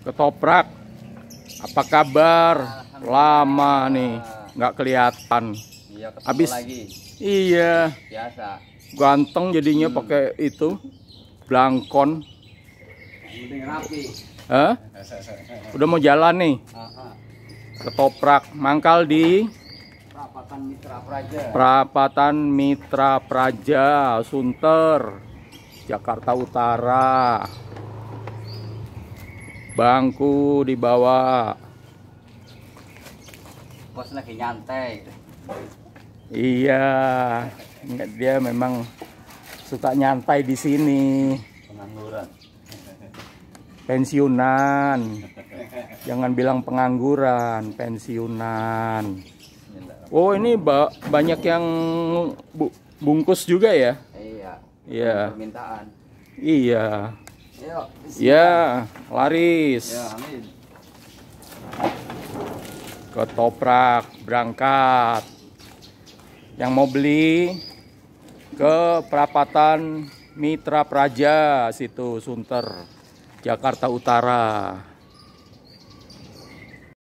Ketoprak, apa kabar? Lama nih, nggak kelihatan. Iya, Abis, Iya. Ganteng jadinya hmm. pakai itu, blangkon. Hah? Udah mau jalan nih. Ketoprak, mangkal di Perapatan Mitra Praja. Perapatan Mitra Praja, Sunter, Jakarta Utara bangku di bawah. bos lagi nyantai iya dia memang suka nyantai di sini pengangguran pensiunan jangan bilang pengangguran pensiunan oh ini ba banyak yang bu bungkus juga ya iya iya permintaan iya ya, laris. Ke ya, Toprak Ketoprak berangkat. Yang mau beli ke perapatan Mitra Praja situ Sunter, Jakarta Utara.